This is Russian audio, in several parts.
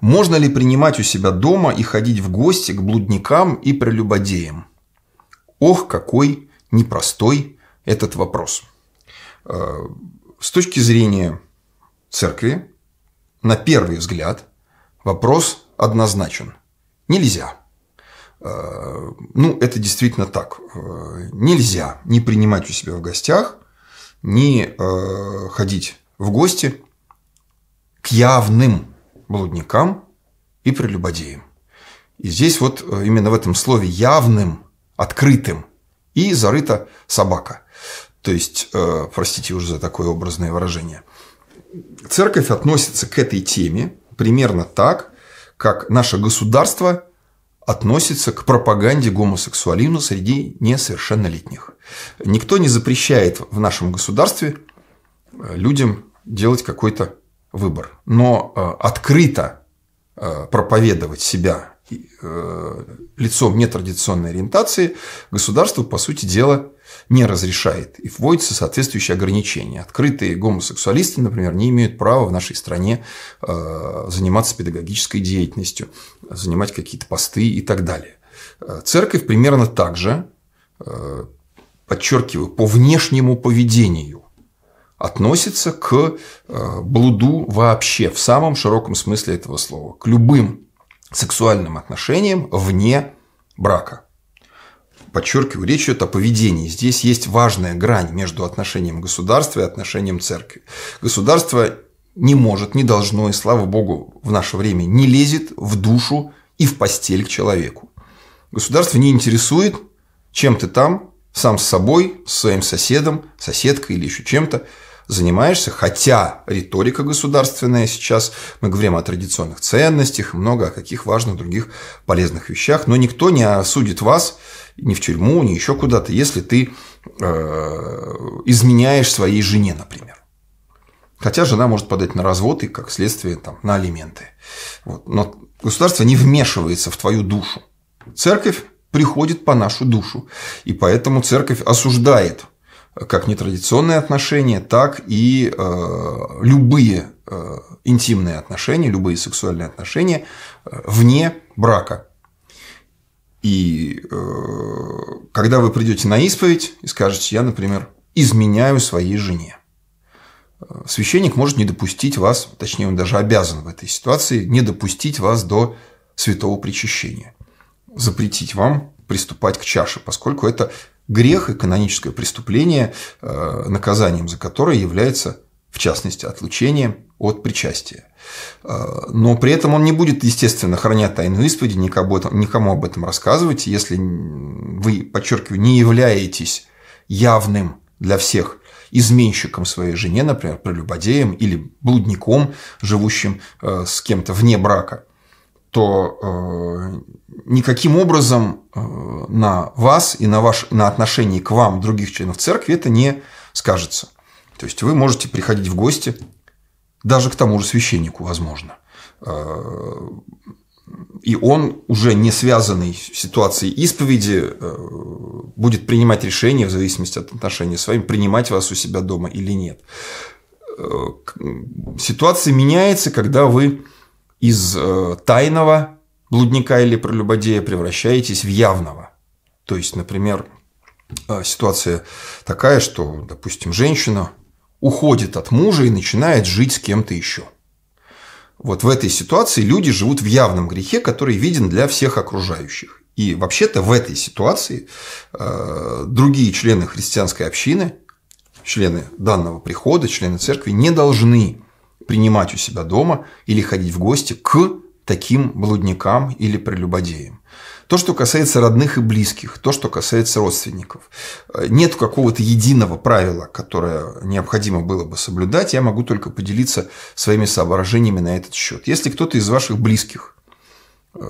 Можно ли принимать у себя дома и ходить в гости к блудникам и прелюбодеям? Ох, какой непростой этот вопрос. Э, с точки зрения церкви, на первый взгляд, вопрос однозначен. Нельзя. Э, ну, это действительно так. Э, нельзя не принимать у себя в гостях, не ходить в гости к явным блудникам и прелюбодеям. И здесь вот э, именно в этом слове явным, открытым и зарыта собака. То есть, э, простите уже за такое образное выражение. Церковь относится к этой теме примерно так, как наше государство относится к пропаганде гомосексуализма среди несовершеннолетних. Никто не запрещает в нашем государстве э, людям делать какой-то выбор. Но э, открыто э, проповедовать себя э, лицом нетрадиционной ориентации государство, по сути дела, не разрешает и вводятся соответствующие ограничения. Открытые гомосексуалисты, например, не имеют права в нашей стране заниматься педагогической деятельностью, занимать какие-то посты и так далее. Церковь примерно так же, подчеркиваю, по внешнему поведению относится к э, блуду вообще, в самом широком смысле этого слова, к любым сексуальным отношениям вне брака. Подчеркиваю, речь идет о поведении. Здесь есть важная грань между отношением государства и отношением церкви. Государство не может, не должно, и слава богу, в наше время не лезет в душу и в постель к человеку. Государство не интересует, чем ты там, сам с собой, с своим соседом, соседкой или еще чем-то занимаешься, хотя риторика государственная сейчас, мы говорим о традиционных ценностях, много о каких важных других полезных вещах, но никто не осудит вас ни в тюрьму, ни еще куда-то, если ты э, изменяешь своей жене, например. Хотя жена может подать на развод и, как следствие, там, на алименты. Вот. Но государство не вмешивается в твою душу. Церковь приходит по нашу душу. И поэтому церковь осуждает как нетрадиционные отношения, так и э, любые э, интимные отношения, любые сексуальные отношения э, вне брака. И когда вы придете на исповедь и скажете, я, например, изменяю своей жене, священник может не допустить вас, точнее, он даже обязан в этой ситуации не допустить вас до святого причащения, запретить вам приступать к чаше, поскольку это грех и каноническое преступление, э, наказанием за которое является, в частности, отлучение от причастия. Э, но при этом он не будет, естественно, хранять тайну исповеди, никому об этом рассказывать, если вы, подчеркиваю, не являетесь явным для всех изменщиком своей жене, например, прелюбодеем или блудником, живущим э, с кем-то вне брака, то никаким образом на вас и на, ваш, на отношении к вам других членов церкви это не скажется. То есть вы можете приходить в гости даже к тому же священнику, возможно. Э, и он, уже не связанный с ситуацией исповеди, э, будет принимать решение в зависимости от отношений с вами, принимать вас у себя дома или нет. Э, ситуация меняется, когда вы из тайного блудника или прелюбодея превращаетесь в явного. То есть, например, э, ситуация такая, что, допустим, женщина уходит от мужа и начинает жить с кем-то еще. Вот в этой ситуации люди живут в явном грехе, который виден для всех окружающих. И вообще-то в этой ситуации э, другие члены христианской общины, члены данного прихода, члены церкви не должны принимать у себя дома или ходить в гости к таким блудникам или прелюбодеям. То, что касается родных и близких, то, что касается родственников. Э, Нет какого-то единого правила, которое необходимо было бы соблюдать. Я могу только поделиться своими соображениями на этот счет. Если кто-то из ваших близких, э,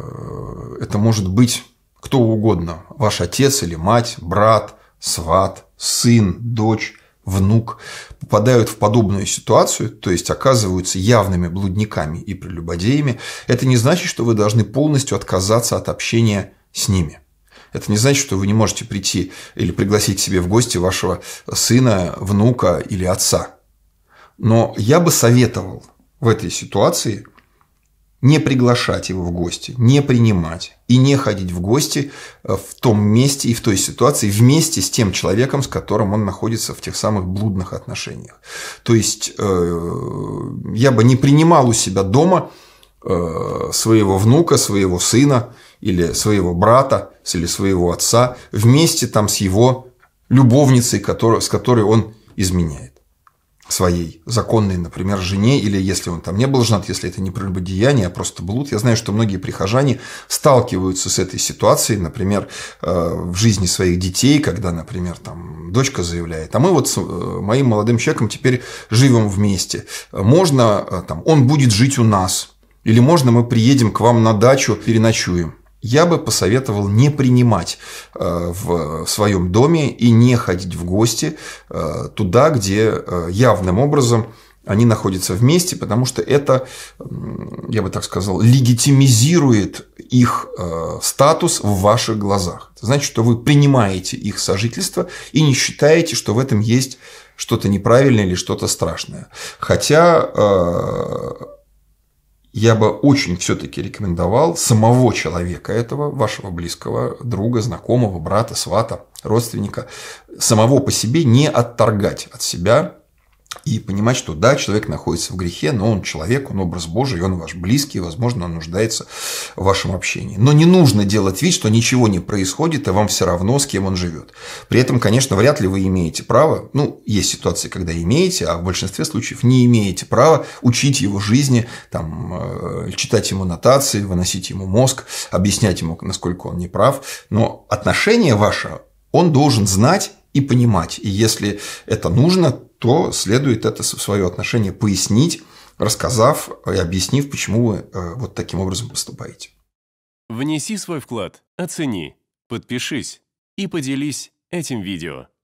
это может быть кто угодно, ваш отец или мать, брат, сват, сын, дочь, внук попадают в подобную ситуацию, то есть оказываются явными блудниками и прелюбодеями, это не значит, что вы должны полностью отказаться от общения с ними. Это не значит, что вы не можете прийти или пригласить к себе в гости вашего сына, внука или отца. Но я бы советовал в этой ситуации – не приглашать его в гости, не принимать и не ходить в гости э, в том месте и в той ситуации вместе с тем человеком, с которым он находится в тех самых блудных отношениях. То есть э, я бы не принимал у себя дома э, своего внука, своего сына или своего брата или своего отца вместе там с его любовницей, с которой он изменяет своей законной, например, жене, или если он там не был женат, если это не прелюбодеяние, а просто блуд. Я знаю, что многие прихожане сталкиваются с этой ситуацией, например, э, в жизни своих детей, когда, например, там дочка заявляет, а мы вот с э, моим молодым человеком теперь живем вместе, можно, э, там, он будет жить у нас, или можно мы приедем к вам на дачу, переночуем я бы посоветовал не принимать э, в своем доме и не ходить в гости э, туда, где э, явным образом они находятся вместе, потому что это, я бы так сказал, легитимизирует их статус в ваших глазах. Это значит, что вы принимаете их сожительство и не считаете, что в этом есть что-то неправильное или что-то страшное. Хотя я бы очень все-таки рекомендовал самого человека этого, вашего близкого друга, знакомого, брата, свата, родственника, самого по себе не отторгать от себя и понимать, что да, человек находится в грехе, но он человек, он образ Божий, он ваш близкий, возможно, он нуждается в вашем общении. Но не нужно делать вид, что ничего не происходит, и вам все равно, с кем он живет. При этом, конечно, вряд ли вы имеете право, ну, есть ситуации, когда имеете, а в большинстве случаев не имеете права учить его жизни, там, э, читать ему нотации, выносить ему мозг, объяснять ему, насколько он неправ. Но отношение ваше он должен знать и понимать. И если это нужно, то следует это свое отношение пояснить, рассказав и объяснив, почему вы э, вот таким образом поступаете. Внеси свой вклад, оцени, подпишись и поделись этим видео.